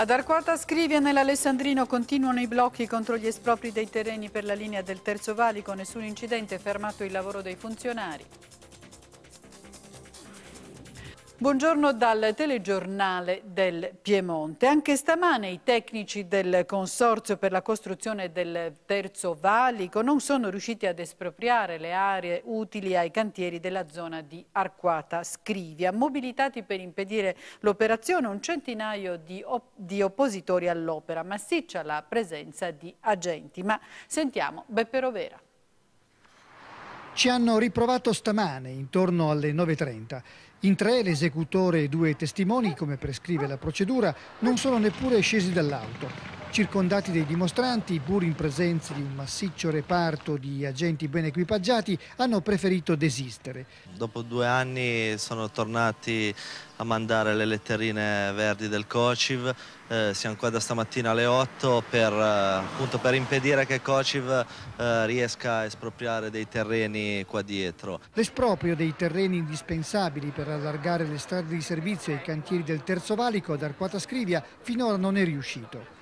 Ad Arquata Scrivia nell'Alessandrino continuano i blocchi contro gli espropri dei terreni per la linea del Terzo Valico, nessun incidente, fermato il lavoro dei funzionari. Buongiorno dal telegiornale del Piemonte. Anche stamane i tecnici del Consorzio per la costruzione del Terzo Valico non sono riusciti ad espropriare le aree utili ai cantieri della zona di Arquata Scrivia. Mobilitati per impedire l'operazione un centinaio di, op di oppositori all'opera, massiccia la presenza di agenti. Ma sentiamo Beppe Rovera. Ci hanno riprovato stamane intorno alle 9.30. In tre l'esecutore e due testimoni, come prescrive la procedura, non sono neppure scesi dall'auto. Circondati dai dimostranti, pur in presenza di un massiccio reparto di agenti ben equipaggiati, hanno preferito desistere. Dopo due anni sono tornati a mandare le letterine verdi del COCIV, eh, siamo qua da stamattina alle 8 per, eh, per impedire che COCIV eh, riesca a espropriare dei terreni qua dietro. L'esproprio dei terreni indispensabili per per allargare le strade di servizio e i cantieri del Terzo Valico ad Arquata Scrivia finora non è riuscito.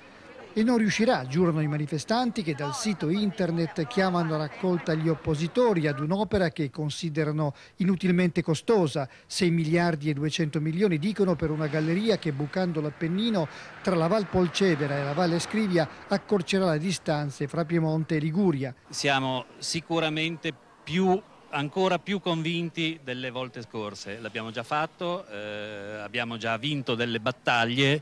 E non riuscirà, giurano i manifestanti che dal sito internet chiamano a raccolta gli oppositori ad un'opera che considerano inutilmente costosa. 6 miliardi e 200 milioni dicono per una galleria che bucando l'Appennino tra la Val Polcevera e la Valle Scrivia accorcerà le distanze fra Piemonte e Liguria. Siamo sicuramente più ancora più convinti delle volte scorse. L'abbiamo già fatto, eh, abbiamo già vinto delle battaglie.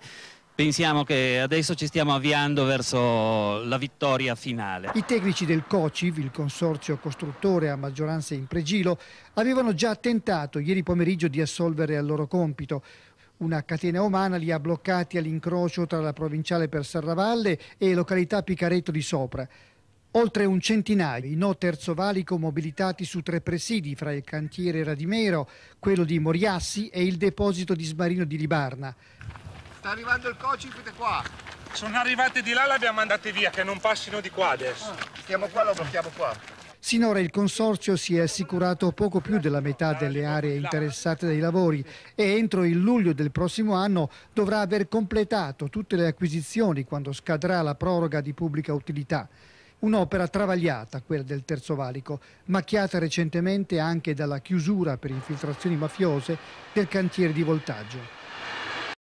Pensiamo che adesso ci stiamo avviando verso la vittoria finale. I tecnici del COCIV, il consorzio costruttore a maggioranza in pregilo, avevano già tentato ieri pomeriggio di assolvere al loro compito. Una catena umana li ha bloccati all'incrocio tra la provinciale per Serravalle e località Picaretto di Sopra. Oltre un centinaio i no terzo valico mobilitati su tre presidi fra il cantiere Radimero, quello di Moriassi e il deposito di smarino di Libarna. Sta arrivando il Cocipite qua. Sono arrivate di là, le abbiamo mandate via, che non passino di qua adesso. Ah, stiamo qua, lo blocchiamo qua. Sinora il consorzio si è assicurato poco più della metà delle aree interessate dai lavori e entro il luglio del prossimo anno dovrà aver completato tutte le acquisizioni quando scadrà la proroga di pubblica utilità. Un'opera travagliata, quella del Terzo Valico, macchiata recentemente anche dalla chiusura per infiltrazioni mafiose del cantiere di voltaggio.